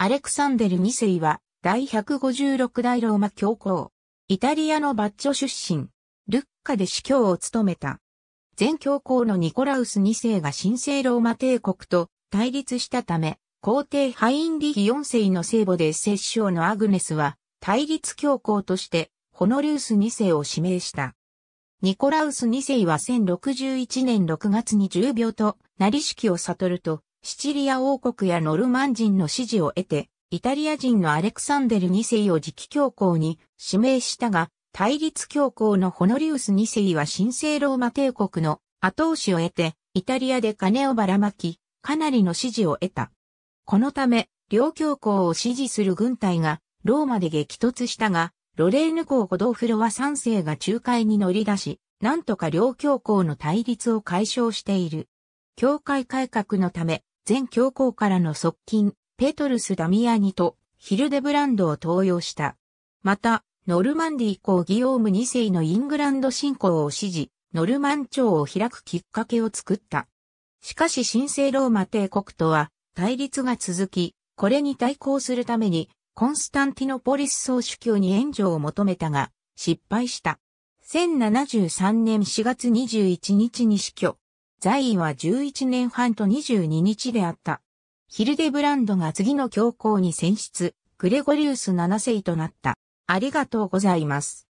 アレクサンデル2世は、第156代ローマ教皇。イタリアのバッチョ出身。ルッカで司教を務めた。前教皇のニコラウス2世が神聖ローマ帝国と対立したため、皇帝ハインリヒ4世の聖母で摂政のアグネスは、対立教皇として、ホノリウス2世を指名した。ニコラウス2世は1061年6月に重病と、なり式を悟ると、シチリア王国やノルマン人の支持を得て、イタリア人のアレクサンデル2世を次期教皇に指名したが、対立教皇のホノリウス2世は神聖ローマ帝国の後押しを得て、イタリアで金をばらまき、かなりの支持を得た。このため、両教皇を支持する軍隊がローマで激突したが、ロレーヌ公ゴドフロア3世が仲介に乗り出し、なんとか両教皇の対立を解消している。教会改革のため、前教皇からの側近、ペトルス・ダミアニとヒルデブランドを登用した。また、ノルマンディ公ギオーム2世のイングランド侵攻を支持、ノルマン朝を開くきっかけを作った。しかし神聖ローマ帝国とは対立が続き、これに対抗するためにコンスタンティノポリス総主教に援助を求めたが、失敗した。1073年4月21日に死去。在位は11年半と22日であった。ヒルデブランドが次の教皇に選出、グレゴリウス7世となった。ありがとうございます。